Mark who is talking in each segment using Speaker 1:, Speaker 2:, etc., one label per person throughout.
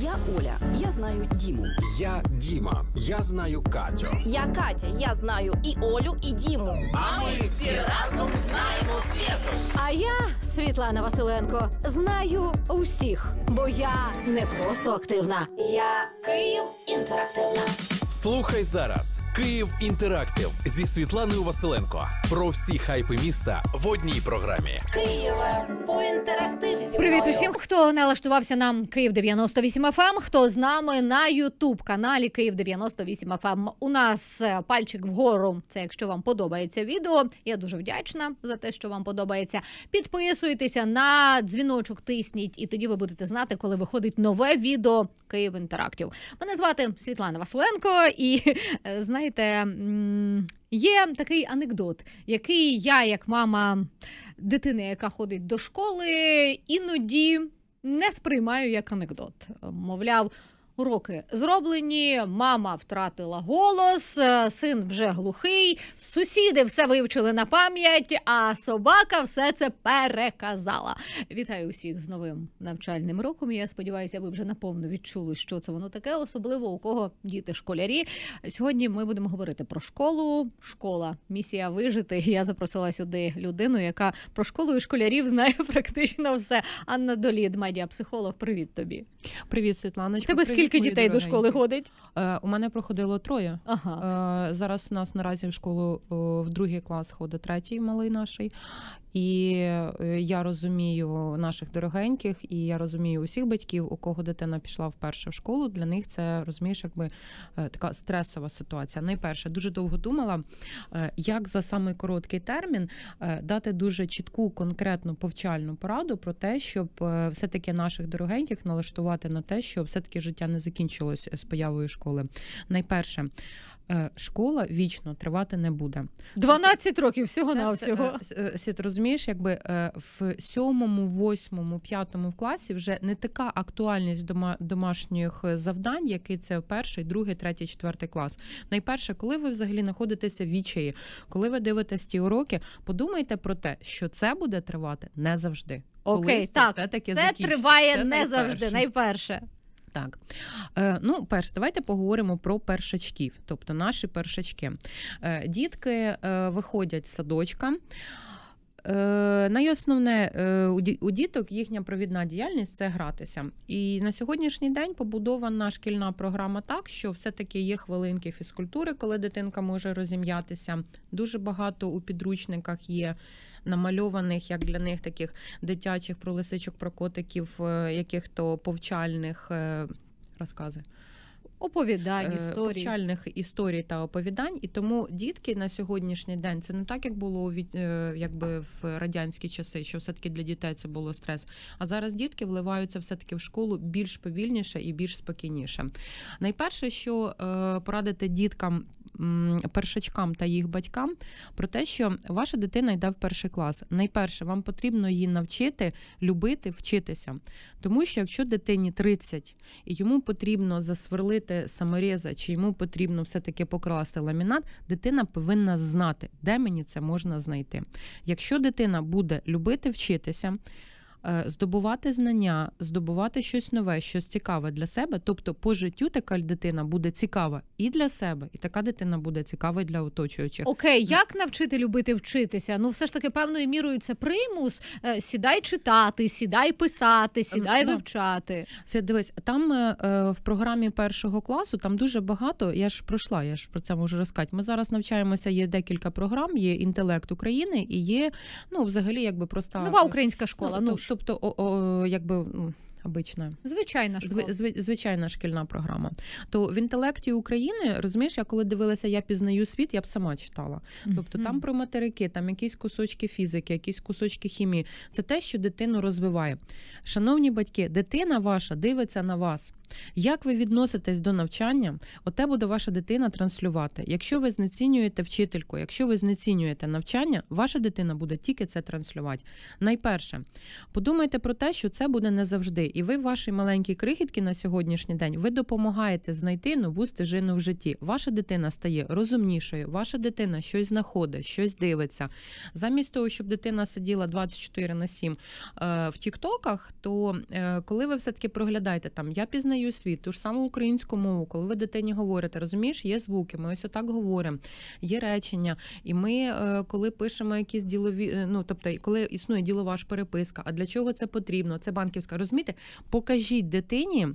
Speaker 1: Я Оля, я знаю Діму. Я Діма, я знаю Катю.
Speaker 2: Я Катя, я знаю і Олю, і Діму. А ми всі разом знаємо світу. А я, Світлана Василенко, знаю усіх, бо я не просто активна. Я Київ інтерактивна.
Speaker 1: Слухай зараз Київ Інтерактив зі Світланою Василенко. Про всі хайпи міста в одній програмі.
Speaker 2: Києва по інтерактив зі Привіт усім, хто налаштувався нам Київ 98 fm Хто з нами на Ютуб каналі Київ 98 fm У нас е, пальчик вгору. Це якщо вам подобається відео. Я дуже вдячна за те, що вам подобається. Підписуйтеся на дзвіночок, тисніть, і тоді ви будете знати, коли виходить нове відео Київ Інтерактив. Мене звати Світлана Василенко і е, знаєте. Є такий анекдот, який я, як мама дитини, яка ходить до школи, іноді не сприймаю як анекдот. Мовляв, уроки зроблені, мама втратила голос, е, син вже глухий, сусіди все вивчили на пам'ять, а собака все це переказала. Вітаю усіх з новим навчальним роком. Я сподіваюся, ви вже наповно відчули, що це воно таке, особливо у кого діти школярі. Сьогодні ми будемо говорити про школу. Школа, місія вижити. Я запросила сюди людину, яка про школу і школярів знає практично все. Анна Долід, медіапсихолог, Привіт тобі. Привіт, Світланочка. Тебе скільки? Скільки дітей дорогенькі. до школи
Speaker 1: ходить? Е, у мене проходило троє. Ага. Е, зараз у нас наразі в школу в другий клас ходить третій малий наший. І е, я розумію наших дорогеньких, і я розумію усіх батьків, у кого дитина пішла вперше в школу. Для них це розумієш, якби е, така стресова ситуація. Найперше дуже довго думала, е, як за самий короткий термін дати дуже чітку, конкретну повчальну пораду про те, щоб все-таки наших дорогеньких налаштувати на те, що все таки життя не закінчилось з появою школи. Найперше Е, школа вічно тривати не буде. 12 років всього на всього. Світ розумієш, якби е, в сьомому, восьмому, п'ятому класі вже не така актуальність домашніх завдань, які це перший, другий, третій, четвертий клас. Найперше, коли ви взагалі знаходитеся в вічаї, коли ви дивитесь ті уроки, подумайте про те, що це буде тривати не завжди. Окей, Колись
Speaker 2: так, це, все-таки це триває це не найперше. завжди, найперше.
Speaker 1: Так, е, ну, перше, давайте поговоримо про першачків, тобто наші першачки. Е, дітки е, виходять з садочка. Е, Найосновне у діток їхня провідна діяльність це гратися. І на сьогоднішній день побудована шкільна програма так, що все-таки є хвилинки фізкультури, коли дитинка може розім'ятися. Дуже багато у підручниках є намальованих, як для них таких дитячих про лисичок, про котиків, е, яких то повчальних е, розкази оповідань е, історій. повчальних історій та оповідань. І тому дітки на сьогоднішній день це не так, як було е, якби в радянські часи, що все таки для дітей це було стрес. А зараз дітки вливаються все таки в школу більш повільніше і більш спокійніше. Найперше, що е, порадити діткам. Першачкам та їх батькам про те, що ваша дитина йде в перший клас. Найперше, вам потрібно її навчити любити, вчитися. Тому що якщо дитині 30 і йому потрібно засверлити робити самореза, чи йому потрібно все-таки покласти ламінат, дитина повинна знати, де мені це можна знайти. Якщо дитина буде любити вчитися. Е, здобувати знання, здобувати щось нове, щось цікаве для себе. Тобто, по життю така дитина буде цікава і для себе, і така дитина буде цікава і для оточуючих.
Speaker 2: Окей, як навчити любити вчитися? Ну, все ж таки, певною мірою це примус. Е, сідай читати, сідай писати, е, сідай да. Ну, вивчати. Це дивись, там
Speaker 1: в програмі першого класу там дуже багато. Я ж пройшла, я ж про це можу розказати. Ми зараз навчаємося. Є декілька програм, є інтелект України і є ну, взагалі, якби проста нова українська школа. Ну, ну тобто, тобто, о, о, якби. Ну, обична
Speaker 2: звичайна школа.
Speaker 1: звичайна шкільна програма. То в інтелекті України розумієш, я коли дивилася, я пізнаю світ, я б сама читала. Тобто там про материки, там якісь кусочки фізики, якісь кусочки хімії. Це те, що дитину розвиває. Шановні батьки, дитина ваша дивиться на вас. Як ви відноситесь до навчання, оте буде ваша дитина транслювати. Якщо ви знецінюєте вчительку, якщо ви знецінюєте навчання, ваша дитина буде тільки це транслювати. Найперше, подумайте про те, що це буде не завжди, і ви, ваші маленькі крихітки на сьогоднішній день, ви допомагаєте знайти нову стежину в житті. Ваша дитина стає розумнішою, ваша дитина щось знаходить, щось дивиться. Замість того, щоб дитина сиділа 24 на 7 е, в Тіктоках, то е, коли ви все таки проглядаєте там, я пізнаю нею світ. Ту ж саму українську мову, коли ви дитині говорите, розумієш, є звуки, ми ось отак говоримо, є речення. І ми, е, коли пишемо якісь ділові, е, ну тобто, коли існує ділова ж переписка, а для чого це потрібно? Це банківська. Розумієте, покажіть дитині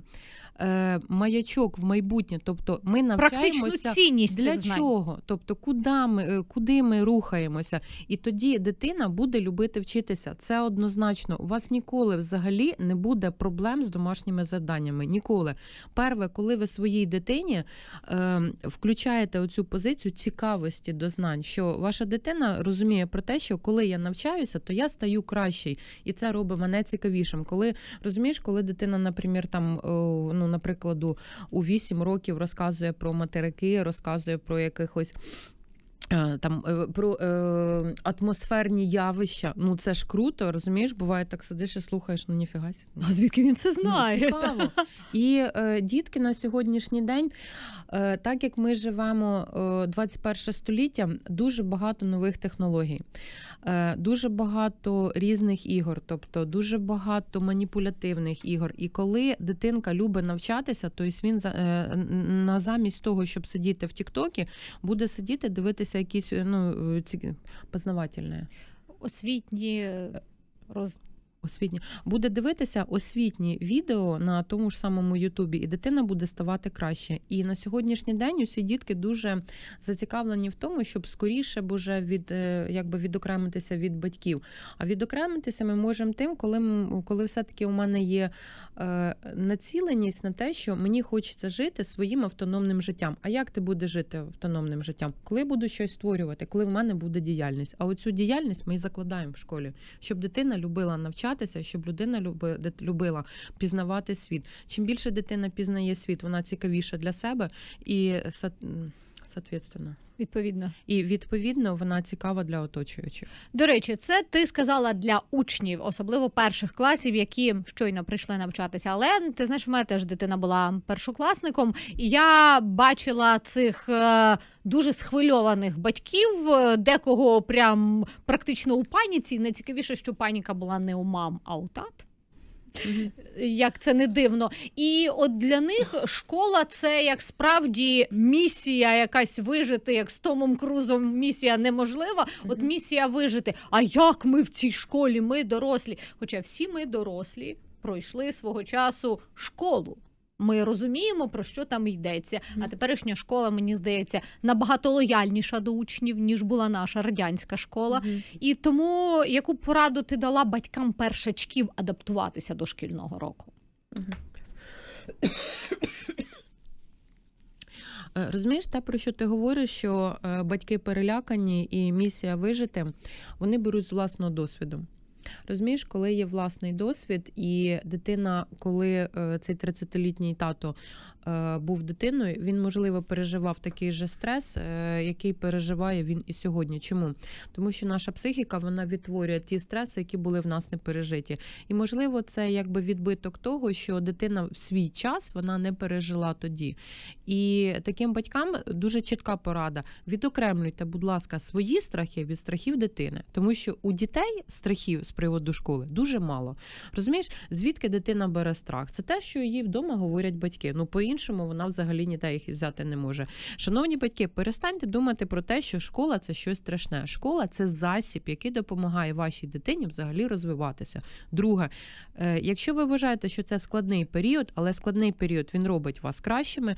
Speaker 1: е, маячок в майбутнє. Тобто ми навчаємося цінність для чого? Тобто, куди ми е, куди ми рухаємося? І тоді дитина буде любити вчитися. Це однозначно. У вас ніколи взагалі не буде проблем з домашніми завданнями. Ніколи. Перше, коли ви своїй дитині е, включаєте оцю позицію цікавості до знань, що ваша дитина розуміє про те, що коли я навчаюся, то я стаю кращий, і це робить мене цікавішим. Коли розумієш, коли дитина, наприклад, там ну ну, наприклад, у 8 років розказує про материки, розказує про якихось Е, там е, про е, атмосферні явища, ну це ж круто, розумієш? Буває так сидиш і слухаєш, ну ніфігась. Ну, а звідки він це ну, знає? Ну, цікаво. І е, дітки на сьогоднішній день, е, так як ми живемо 21 е, століття, дуже багато нових технологій, дуже багато різних ігор, тобто дуже багато маніпулятивних ігор. І коли дитинка любить навчатися, то він на замість того, щоб сидіти в Тіктокі, буде сидіти дивитися з'являються якісь е, ну е, ці
Speaker 2: освітні е, роз
Speaker 1: Освітні буде дивитися освітні відео на тому ж самому Ютубі, і дитина буде ставати краще. І на сьогоднішній день усі дітки дуже зацікавлені в тому, щоб скоріше боже від е, якби відокремитися від батьків. А відокремитися ми можемо тим, коли коли все-таки у мене є е, націленість на те, що мені хочеться жити своїм автономним життям. А як ти будеш жити автономним життям? Коли буду щось створювати, коли в мене буде діяльність? А оцю діяльність ми і закладаємо в школі, щоб дитина любила навчати навчатися, щоб людина люби, любила пізнавати світ. Чим більше дитина пізнає світ, вона цікавіша для себе і соответственно. Відповідно, і відповідно вона цікава для оточуючих.
Speaker 2: До речі, це ти сказала для учнів, особливо перших класів, які щойно прийшли навчатися. Але ти знаєш, в мене теж дитина була першокласником, і я бачила цих е, дуже схвильованих батьків, е, декого прям практично у паніці. Найцікавіше, що паніка була не у мам, а у тат. Як це не дивно, і от для них школа це як справді місія якась вижити, як з Томом Крузом місія неможлива. От місія вижити. А як ми в цій школі? Ми дорослі? Хоча всі ми дорослі пройшли свого часу школу. Ми розуміємо, про що там йдеться. А теперішня школа, мені здається, набагато лояльніша до учнів, ніж була наша радянська школа. І тому яку пораду ти дала батькам першачків адаптуватися до шкільного року? Е, розумієш, те, про що ти говориш, що е,
Speaker 1: батьки перелякані і місія вижити, вони беруть з власного досвіду. Розумієш, коли є власний досвід, і дитина, коли е, цей 30-літній тато Е, був дитиною, він можливо переживав такий же стрес, е, який переживає він і сьогодні. Чому? Тому що наша психіка вона відтворює ті стреси, які були в нас не пережиті. І можливо, це якби відбиток того, що дитина в свій час вона не пережила тоді. І таким батькам дуже чітка порада: відокремлюйте, будь ласка, свої страхи від страхів дитини, тому що у дітей страхів з приводу школи дуже мало. Розумієш, звідки дитина бере страх? Це те, що її вдома говорять батьки. Ну по іншому вона взагалі ніде їх і взяти не може. Шановні батьки, перестаньте думати про те, що школа це щось страшне. Школа це засіб, який допомагає вашій дитині взагалі розвиватися. Друге, е, якщо ви вважаєте, що це складний період, але складний період він робить вас кращими,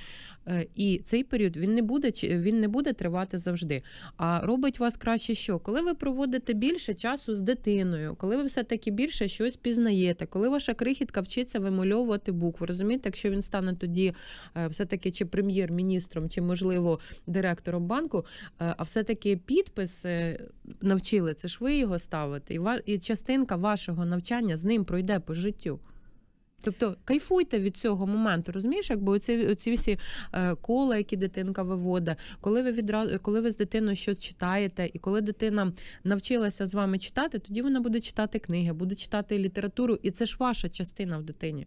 Speaker 1: е, і цей період він не буде він не буде тривати завжди. А робить вас краще, що коли ви проводите більше часу з дитиною, коли ви все таки більше щось пізнаєте, коли ваша крихітка вчиться вимальовувати букву, розумієте, якщо він стане тоді Е, все-таки чи прем'єр-міністром, чи можливо директором банку. Е, а все-таки підпис е, навчили це ж ви його ставите, і частинка вашого навчання з ним пройде по життю. Тобто кайфуйте від цього моменту, розумієш, якби оці, оці всі кола, які дитинка виводить, коли ви відразу, коли ви з дитиною щось читаєте, і коли дитина навчилася з вами читати, тоді вона буде читати книги,
Speaker 2: буде читати літературу, і це ж ваша частина в дитині.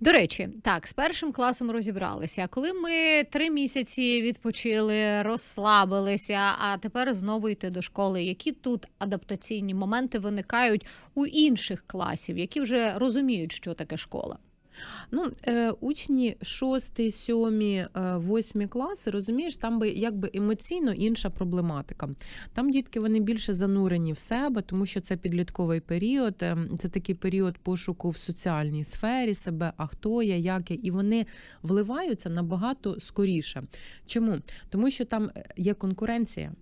Speaker 2: До речі, так з першим класом розібралися. Коли ми три місяці відпочили, розслабилися, а тепер знову йти до школи. Які тут адаптаційні моменти виникають у інших класів, які вже розуміють, що таке школа? Ну, е, Учні
Speaker 1: 6, 7, 8 класи, розумієш, там би якби емоційно інша проблематика. Там дітки вони більше занурені в себе, тому що це підлітковий період, ем, це такий період пошуку в соціальній сфері себе, а хто я, як я, і вони вливаються набагато скоріше. Чому? Тому що там е, є конкуренція.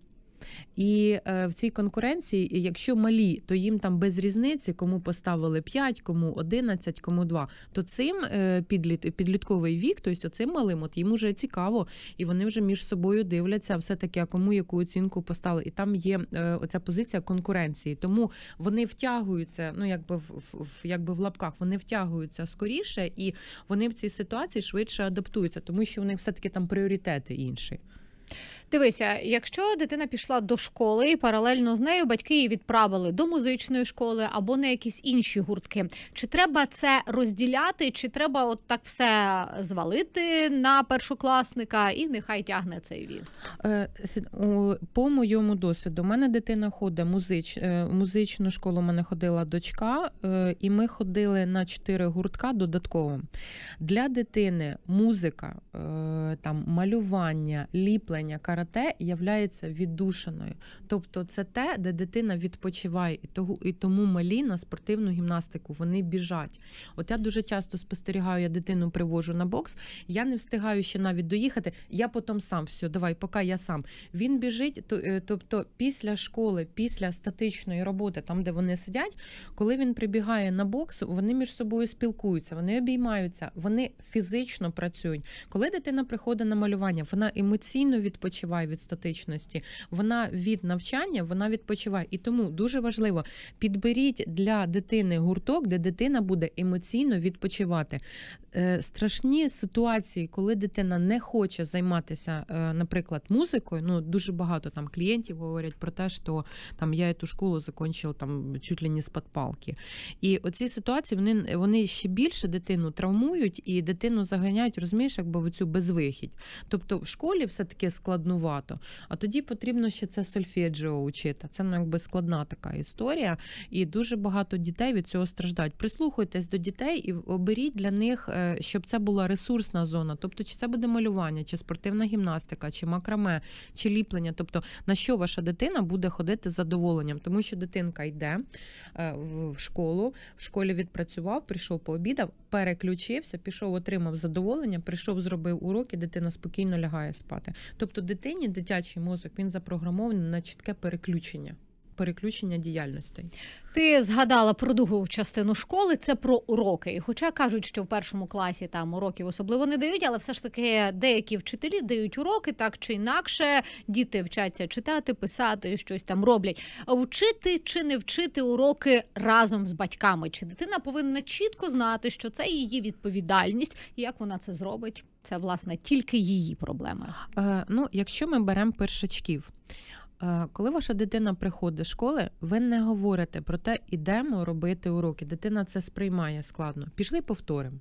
Speaker 1: І е, в цій конкуренції, якщо малі, то їм там без різниці, кому поставили 5, кому 11, кому 2, то цим е, підліт, підлітковий вік, тобто цим малим, от їм уже цікаво, і вони вже між собою дивляться, все таки, а кому яку оцінку поставили. І там є е, оця позиція конкуренції. Тому вони втягуються, ну якби в, в якби в лапках, вони втягуються скоріше, і вони в цій ситуації швидше адаптуються, тому що у них все таки там пріоритети інші.
Speaker 2: Дивися, якщо дитина пішла до школи і паралельно з нею батьки її відправили до музичної школи або на якісь інші гуртки, чи треба це розділяти, чи треба от так все звалити на першокласника і нехай тягне цей віз? Е,
Speaker 1: по моєму досвіду, у мене дитина ходить музич, е, музичну школу. У мене ходила дочка, е, і ми ходили на чотири гуртка додатково для дитини. Музика, там малювання, ліплення відділення карате являється віддушеною. Тобто це те, де дитина відпочиває, і того, і тому малі на спортивну гімнастику вони біжать. От я дуже часто спостерігаю, я дитину привожу на бокс, я не встигаю ще навіть доїхати. Я потім сам все, давай, поки я сам. Він біжить, е, тобто після школи, після статичної роботи, там де вони сидять, коли він прибігає на бокс, вони між собою спілкуються, вони обіймаються, вони фізично працюють. Коли дитина приходить на малювання, вона емоційно відпочиває від статичності, вона від навчання, вона відпочиває. І тому дуже важливо підберіть для дитини гурток, де дитина буде емоційно відпочивати. Е, страшні ситуації, коли дитина не хоче займатися, е, наприклад, музикою. Ну дуже багато там клієнтів говорять про те, що там я ту школу закончив там чуть ли не з подпалки. І оці ситуації вони вони ще більше дитину травмують і дитину заганяють, розумієш, якби в цю безвихідь. Тобто в школі все таке складнувато. А тоді потрібно ще це сольфеджіо учити. Це ну, якби складна така історія, і дуже багато дітей від цього страждають. Прислухайтесь до дітей і оберіть для них. Е, щоб це була ресурсна зона. Тобто, чи це буде малювання, чи спортивна гімнастика, чи макраме, чи ліплення. Тобто, на що ваша дитина буде ходити з задоволенням, тому що дитинка йде е, в школу, в школі відпрацював, прийшов пообідав, переключився, пішов, отримав задоволення, прийшов, зробив уроки, дитина спокійно лягає спати. Тобто, дитині дитячий мозок він запрограмований на чітке переключення переключення діяльностей.
Speaker 2: Ти згадала про другу частину школи. Це про уроки. І хоча кажуть, що в першому класі там уроків особливо не дають, але все ж таки деякі вчителі дають уроки так чи інакше. Діти вчаться читати, писати, щось там роблять. А вчити чи не вчити уроки разом з батьками? Чи дитина повинна чітко знати, що це її відповідальність, і як вона це зробить? Це власне тільки її проблема.
Speaker 1: Е, ну, якщо ми беремо першачків. Е, коли ваша дитина приходить до школи, ви не говорите про те, ідемо робити уроки. Дитина це сприймає складно. Пішли повторимо.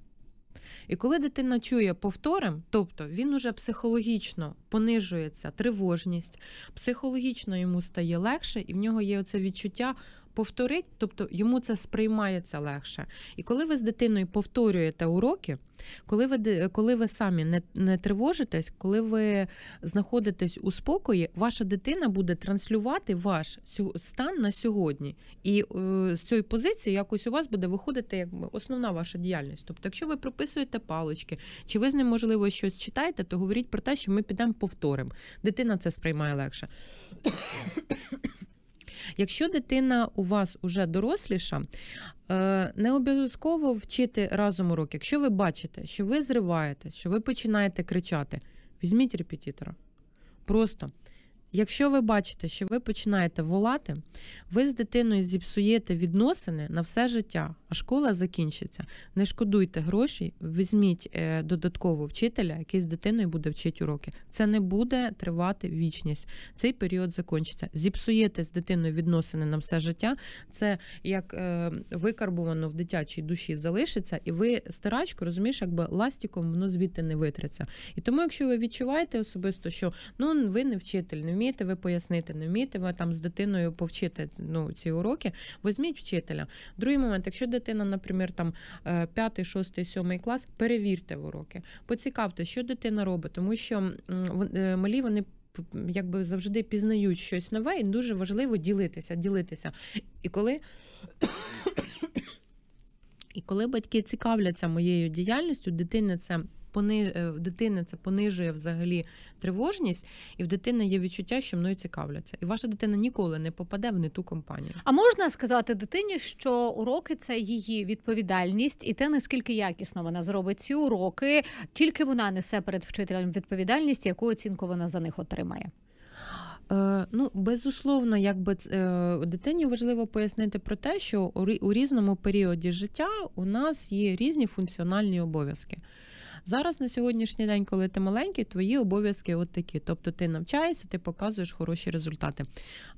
Speaker 1: І коли дитина чує повторим, тобто він уже психологічно понижується тривожність, психологічно йому стає легше, і в нього є оце відчуття повторить, тобто йому це сприймається легше. І коли ви з дитиною повторюєте уроки, коли ви коли ви самі не не тривожитесь, коли ви знаходитесь у спокої, ваша дитина буде транслювати ваш стан на сьогодні. І е, з цієї позиції якось у вас буде виходити якби основна ваша діяльність. Тобто, якщо ви прописуєте палочки, чи ви з ним можливо щось читаєте, то говоріть про те, що ми підемо повторимо. Дитина це сприймає легше. Якщо дитина у вас уже доросліша, е, не обов'язково вчити разом урок. Якщо ви бачите, що ви зриваєте, що ви починаєте кричати, візьміть репетитора. Просто. Якщо ви бачите, що ви починаєте волати, ви з дитиною зіпсуєте відносини на все життя а школа закінчиться. Не шкодуйте грошей, візьміть е, додатково вчителя, який з дитиною буде вчити уроки. Це не буде тривати вічність. Цей період закінчиться. Зіпсуєте з дитиною відносини на все життя. Це як е, викарбувано в дитячій душі залишиться, і ви старачку, розумієш, якби ластіком воно звідти не витреться. І тому, якщо ви відчуваєте особисто, що ну ви не вчитель, не вмієте ви пояснити, не вмієте ви там з дитиною повчити ну, ці уроки, візьміть вчителя. Другий момент, якщо дитина, наприклад, там 5, 6, 7 клас, перевірте в уроки. Поцікавте, що дитина робить, тому що е, малі вони. Якби завжди пізнають щось нове, і дуже важливо ділитися, ділитися. І коли і коли батьки цікавляться моєю діяльністю, дитина це пони... Е, в дитини це понижує взагалі тривожність, і в дитини є відчуття, що мною цікавляться. І ваша дитина ніколи не попаде в не ту компанію.
Speaker 2: А можна сказати дитині, що уроки це її відповідальність, і те наскільки якісно вона зробить ці уроки, тільки вона несе перед вчителем відповідальність, яку оцінку вона за них отримає. Е, ну, безусловно, якби е, дитині важливо пояснити про те, що у
Speaker 1: різному періоді життя у нас є різні функціональні обов'язки. Зараз на сьогоднішній день, коли ти маленький, твої обов'язки от такі. Тобто ти навчаєшся, ти показуєш хороші результати.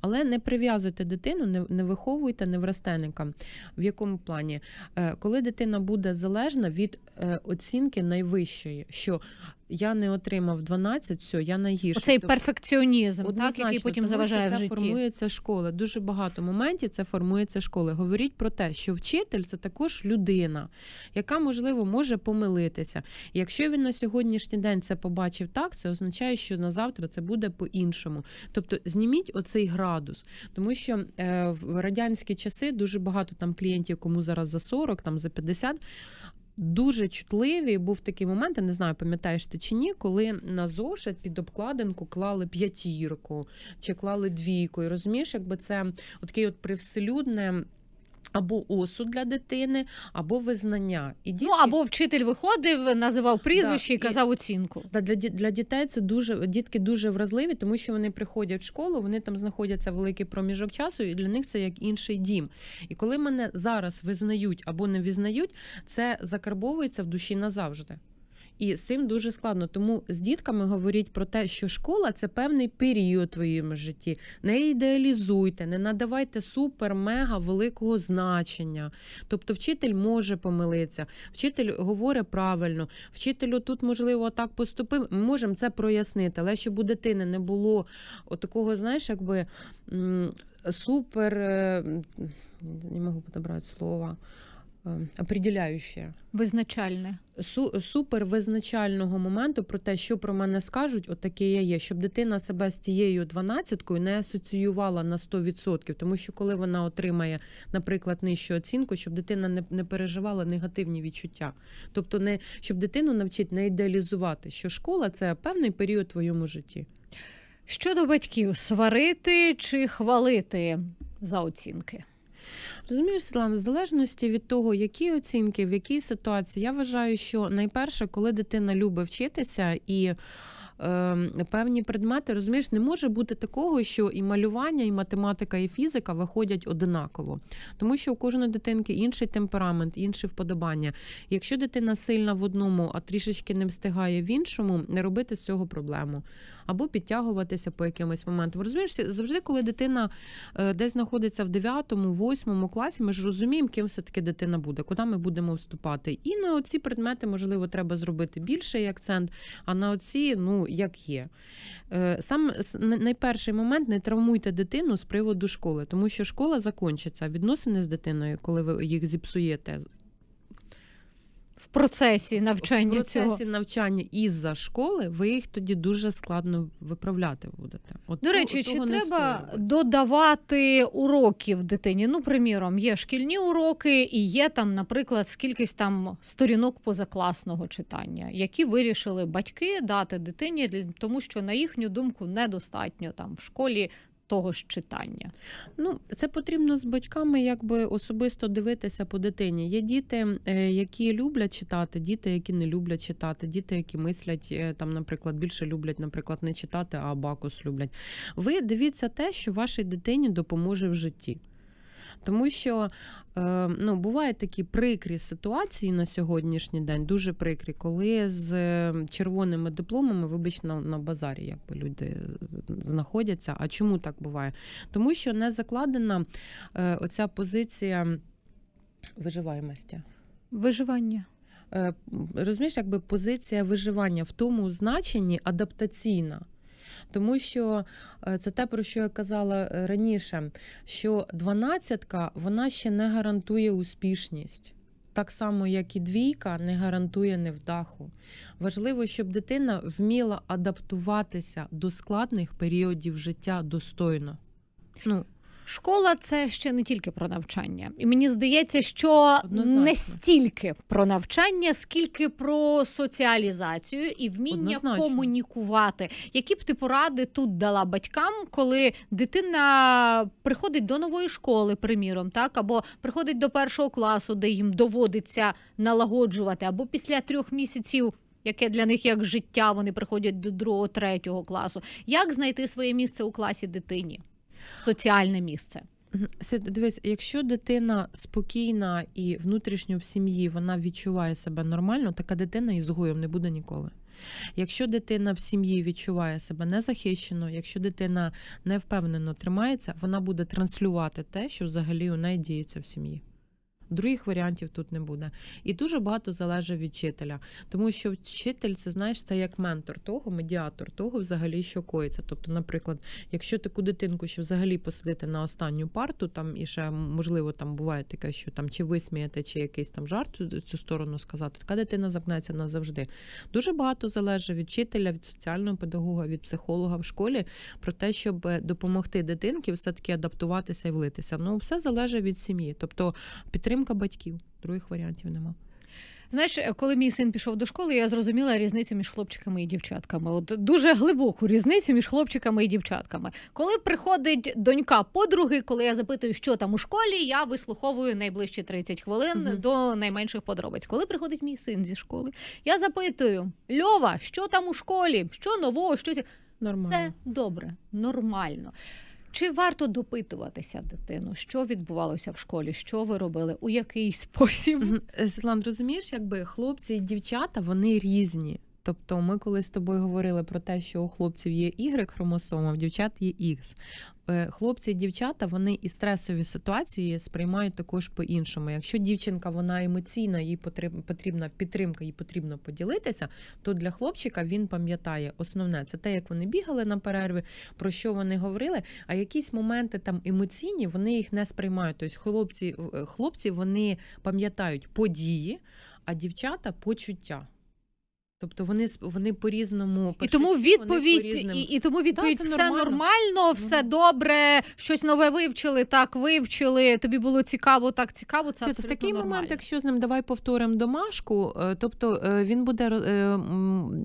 Speaker 1: Але не прив'язуйте дитину, не, не виховуйте неврастенника. В якому плані? Е, коли дитина буде залежна від е, оцінки найвищої, що я не отримав 12, все, я найгірший. Оцей тобто перфекціонізм,
Speaker 2: так, який потім заважає тому, що в житті. Це
Speaker 1: формується школа. Дуже багато моментів це формується школа. Говоріть про те, що вчитель це також людина, яка, можливо, може помилитися. І якщо він на сьогоднішній день це побачив так, це означає, що на завтра це буде по-іншому. Тобто зніміть оцей градус, тому що е, в радянські часи дуже багато там клієнтів, кому зараз за 40, там за 50, дуже чутливі. Був такий момент, я не знаю, пам'ятаєш ти чи ні, коли на зошит під обкладинку клали п'ятірку чи клали двійку. І розумієш, якби це от таке от привселюдне. Або осуд для дитини, або визнання. І ну, дітки... Ну або вчитель виходив, називав прізвище да, і казав і... оцінку. Да, для для дітей це дуже дітки дуже вразливі, тому що вони приходять в школу, вони там знаходяться великий проміжок часу, і для них це як інший дім. І коли мене зараз визнають або не визнають, це закарбовується в душі назавжди. І з цим дуже складно. Тому з дітками говоріть про те, що школа це певний період твоєму житті. Не ідеалізуйте, не надавайте супер-мега великого значення. Тобто, вчитель може помилитися, вчитель говорить правильно, вчителю тут, можливо, так поступив. Ми можемо це прояснити, але щоб у дитини не було такого, знаєш, якби супер. Е, не можу подобрати слова. Ем, определяюще.
Speaker 2: Визначальне.
Speaker 1: Су- супер визначального моменту про те, що про мене скажуть, от таке я є, щоб дитина себе з тією дванадцяткою не асоціювала на 100%. Тому що коли вона отримає, наприклад, нижчу оцінку, щоб дитина не не переживала негативні відчуття. Тобто, не щоб дитину навчити не ідеалізувати, що школа це певний період в твоєму житті. Щодо батьків, сварити чи хвалити за оцінки. Розумієш, Світлана, в залежності від того, які оцінки, в якій ситуації, я вважаю, що найперше, коли дитина любить вчитися і. Ем, певні предмети розумієш, не може бути такого, що і малювання, і математика, і фізика виходять одинаково, тому що у кожної дитинки інший темперамент, інше вподобання. Якщо дитина сильна в одному, а трішечки не встигає в іншому, не робити з цього проблему або підтягуватися по якимось моментам. Розумієш, завжди, коли дитина е, десь знаходиться в 9, 8 класі, ми ж розуміємо, ким все таки дитина буде, куди ми будемо вступати. І на оці предмети, можливо, треба зробити більший акцент, а на оці, ну як є. Е, сам найперший момент не травмуйте дитину з приводу школи, тому що школа закінчиться, відносини з дитиною, коли ви їх зіпсуєте,
Speaker 2: процесі навчання. В процесі цього. навчання
Speaker 1: із-за школи ви їх тоді дуже складно виправляти будете. От До речі, чи треба
Speaker 2: додавати уроків дитині? Ну, приміром, є шкільні уроки, і є там, наприклад, скількись там сторінок позакласного читання, які вирішили батьки дати дитині, тому що на їхню думку недостатньо там в школі того ж читання. Ну, це
Speaker 1: потрібно з батьками якби особисто дивитися по дитині. Є діти, е, які люблять читати, діти, які не люблять читати, діти, які мислять е, там, наприклад, більше люблять, наприклад, не читати, а бакус люблять. Ви дивіться те, що вашій дитині допоможе в житті. Тому що е, ну, бувають такі прикрі ситуації на сьогоднішній день, дуже прикрі, коли з е, червоними дипломами, вибач, на, на базарі якби люди е, знаходяться. А чому так буває? Тому що не закладена оця позиція виживаємості. Виживання. Розумієш, якби позиція виживання в тому значенні адаптаційна. Тому що е, це те, про що я казала е, раніше, що дванадцятка вона ще не гарантує успішність. Так само, як і двійка, не гарантує невдаху. Важливо, щоб дитина вміла адаптуватися до складних періодів життя достойно. Ну,
Speaker 2: Школа це ще не тільки про навчання, і мені здається, що Однозначно. не стільки про навчання, скільки про соціалізацію і вміння Однозначно. комунікувати. Які б ти поради тут дала батькам, коли дитина приходить до нової школи, приміром, так або приходить до першого класу, де їм доводиться налагоджувати, або після трьох місяців. Яке для них як життя, вони приходять до другого, третього класу. Як знайти своє місце у класі дитині? соціальне місце.
Speaker 1: Світ, дивись, якщо дитина спокійна і внутрішньо в сім'ї вона відчуває себе нормально, така дитина ізгоєм не буде ніколи. Якщо дитина в сім'ї відчуває себе незахищено, якщо дитина невпевнено тримається, вона буде транслювати те, що взагалі у неї діється в сім'ї. Других варіантів тут не буде. І дуже багато залежить від вчителя, тому що вчитель це знаєш це як ментор того, медіатор того взагалі, що коїться. Тобто, наприклад, якщо таку дитинку, ще взагалі посадити на останню парту, там і ще можливо там буває таке, що там чи висмієте, чи якийсь там жарт цю сторону сказати, така дитина запнеться назавжди. Дуже багато залежить від вчителя, від соціального педагога, від психолога в школі про те, щоб е, допомогти дитинці, все таки адаптуватися і влитися. Ну все залежить від сім'ї, тобто підтримка підтримка батьків. Других варіантів нема.
Speaker 2: Знаєш, е, коли мій син пішов до школи, я зрозуміла різницю між хлопчиками і дівчатками. От дуже глибоку різницю між хлопчиками і дівчатками. Коли приходить донька подруги, коли я запитую, що там у школі, я вислуховую найближчі 30 хвилин угу. до найменших подробиць. Коли приходить мій син зі школи, я запитую: Льова, що там у школі? Що нового? Що...» Нормально. Все добре, нормально. Чи варто допитуватися дитину, що відбувалося в школі, що ви робили, у який спосіб? Е, Світлан, розумієш, якби хлопці і дівчата вони різні.
Speaker 1: Тобто ми колись з тобою говорили про те, що у хлопців є y хромосома, в дівчат є X. Е, хлопці і дівчата вони і стресові ситуації сприймають також по-іншому. Якщо дівчинка вона емоційна, їй потрібна підтримка, їй потрібно поділитися, то для хлопчика він пам'ятає основне це те, як вони бігали на перерві, про що вони говорили. А якісь моменти там емоційні вони їх не сприймають. Тобто хлопці, хлопці вони пам'ятають події, а дівчата почуття. Тобто вони вони по різному
Speaker 2: і тому відповідь і, і тому відповідь да, все нормально, нормально все ну. добре. Щось нове вивчили, так вивчили. Тобі було цікаво, так цікаво. Це Все, абсолютно
Speaker 1: в такий нормально. момент, якщо з ним давай повторимо домашку, е, тобто е, він буде е,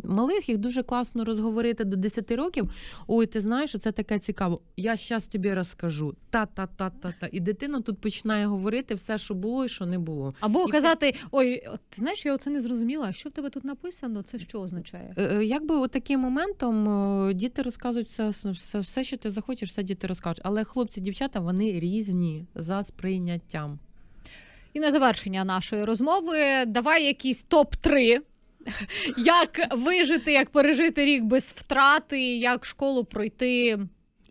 Speaker 1: малих їх дуже класно розговорити до 10 років. Ой, ти знаєш, це таке цікаво. Я щас тобі розкажу. Та та та та та і дитина тут починає говорити все, що було і що не було, або і казати:
Speaker 2: Ой, ти знаєш, я оце не зрозуміла. Що в тебе тут написано? це що означає?
Speaker 1: Е, е, якби от таким моментом е, діти розказують все, все, що ти захочеш, все діти розкажуть. Але хлопці, дівчата, вони різні за сприйняттям.
Speaker 2: І на завершення нашої розмови давай якісь топ 3 як вижити, як пережити рік без втрати, як школу пройти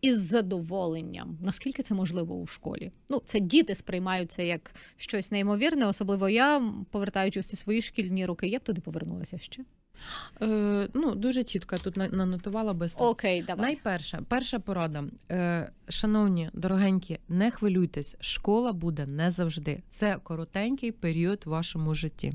Speaker 2: із задоволенням. Наскільки це можливо у школі? Ну, це діти сприймаються як щось неймовірне, особливо я повертаючись у свої шкільні роки, я б туди повернулася ще.
Speaker 1: Е, ну, Дуже чітко тут нанотувала без того. Окей, давай. Найперше, перша порада. Е, Шановні, дорогенькі, не хвилюйтесь, школа буде не завжди. Це коротенький період в вашому житті.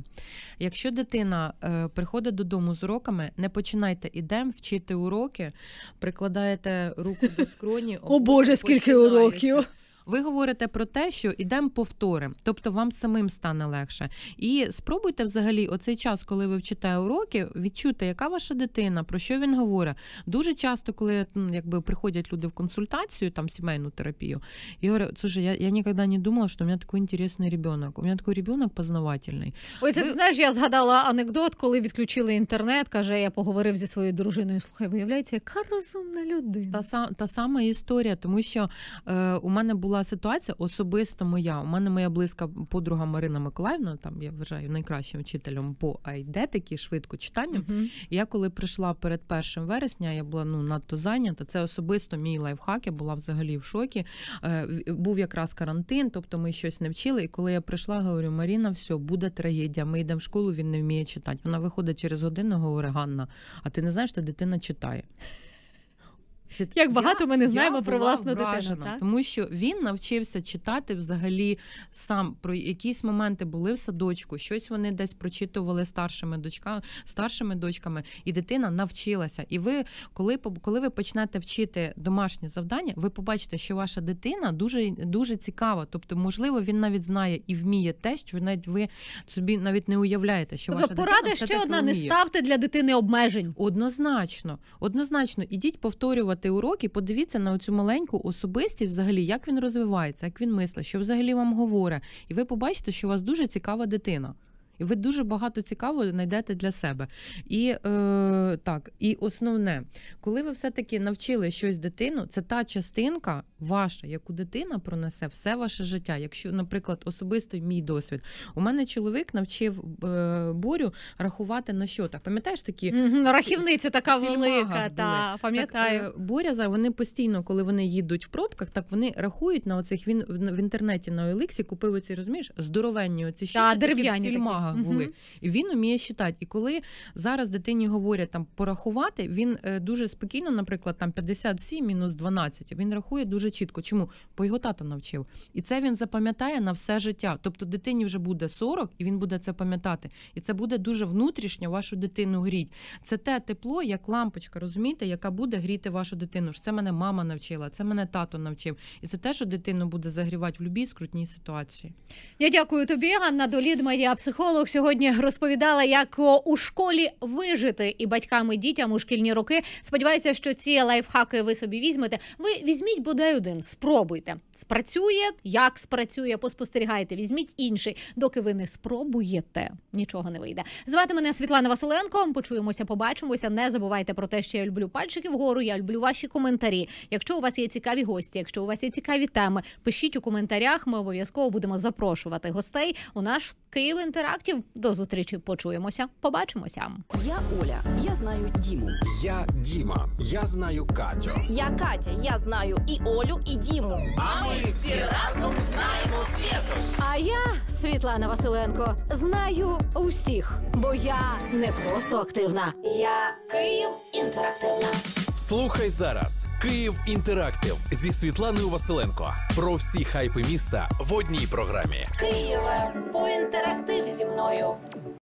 Speaker 1: Якщо дитина е, приходить додому з уроками, не починайте ідем вчити уроки, прикладаєте руку до скроні. О Боже, скільки уроків! Ви говорите про те, що йдемо повтори, тобто вам самим стане легше. І спробуйте взагалі оцей час, коли ви вчите уроки, відчути, яка ваша дитина, про що він говорить. Дуже часто, коли ну, якби приходять люди в консультацію, там сімейну терапію, і говорять, слушай, я я ніколи не думала, що у мене такий інтересний ребенок. У мене такий ребенок познавательний.
Speaker 2: Ось це ви... ти знаєш, я згадала анекдот, коли відключили інтернет. Каже, я поговорив зі своєю дружиною. Слухай, виявляється, яка розумна людина. Та та сама історія,
Speaker 1: тому що е, у мене була була ситуація особисто моя. У мене моя близька подруга Марина Миколаївна, там я вважаю найкращим вчителем по айдетики, швидко читання. Uh-huh. Я коли прийшла перед першим вересня, я була ну надто зайнята. Це особисто мій лайфхак, я була взагалі в шокі. Е, був якраз карантин, тобто ми щось не вчили. І коли я прийшла, говорю, Маріна, все, буде трагедія. Ми йдемо в школу, він не вміє читати. Вона виходить через годину, говорить, Ганна, а ти не знаєш, що дитина читає. Як багато я, ми не знаємо про власну вражена, дитину, тому що він навчився читати взагалі сам про якісь моменти були в садочку, щось вони десь прочитували старшими дочками, старшими дочками, і дитина навчилася. І ви, коли коли ви почнете вчити домашнє завдання, ви побачите, що ваша дитина дуже дуже цікава. Тобто, можливо, він навіть знає і вміє те, що навіть ви собі навіть не уявляєте, що тобто, ваша порада дитина ще одна вміє. не ставте для дитини обмежень. Однозначно, однозначно, ідіть повторювати слухати уроки, подивіться на цю маленьку особистість, взагалі, як він розвивається, як він мислить, що взагалі вам говорить, і ви побачите, що у вас дуже цікава дитина і ви дуже багато цікавого знайдете для себе. І е, так, і основне, коли ви все-таки навчили щось дитину, це та частинка ваша, яку дитина пронесе все ваше життя. Якщо, наприклад, особистий мій досвід, у мене чоловік навчив е, борю рахувати на що так. Пам'ятаєш такі рахівниця така велика, та пам'ятаю так, е, боря. Вони постійно, коли вони їдуть в пробках, так вони рахують на оцих він в інтернеті на Оліксі купив оці розумієш здоровенні оці щоти, та, дерев'яні такі, ногах були. Угу. І він уміє считати. І коли зараз дитині говорять там порахувати, він е, дуже спокійно, наприклад, там 57 мінус 12, Він рахує дуже чітко. Чому? Бо його тато навчив. І це він запам'ятає на все життя. Тобто дитині вже буде 40, і він буде це пам'ятати. І це буде дуже внутрішньо вашу дитину гріть. Це те тепло, як лампочка, розумієте, яка буде гріти вашу дитину. Це мене мама навчила, це мене тато навчив. І це те, що дитину буде загрівати в будь-якій скрутній ситуації.
Speaker 2: Я дякую тобі, Анна Долід, моя психолог психолог сьогодні розповідала, як у школі вижити і батькам і дітям у шкільні роки. Сподіваюся, що ці лайфхаки ви собі візьмете. Ви візьміть бодай один, спробуйте. Спрацює, як спрацює, поспостерігайте. Візьміть інший, доки ви не спробуєте, нічого не вийде. Звати мене Світлана Василенко. Почуємося, побачимося. Не забувайте про те, що я люблю пальчики вгору. Я люблю ваші коментарі. Якщо у вас є цікаві гості, якщо у вас є цікаві теми, пишіть у коментарях. Ми обов'язково будемо запрошувати гостей у наш Київ інтеракт подкастів. До зустрічі почуємося. Побачимося.
Speaker 1: Я Оля. Я знаю Діму. Я Діма. Я знаю Катю. Я Катя.
Speaker 2: Я знаю і Олю, і Діму. А ми всі разом знаємо світу. А я Світлана Василенко. Знаю усіх, бо я не просто активна. Я Київ інтерактивна.
Speaker 1: Слухай зараз Київ Інтерактив зі Світланою Василенко. Про всі хайпи міста в одній програмі.
Speaker 2: Києва по інтерактив зі мною. oil.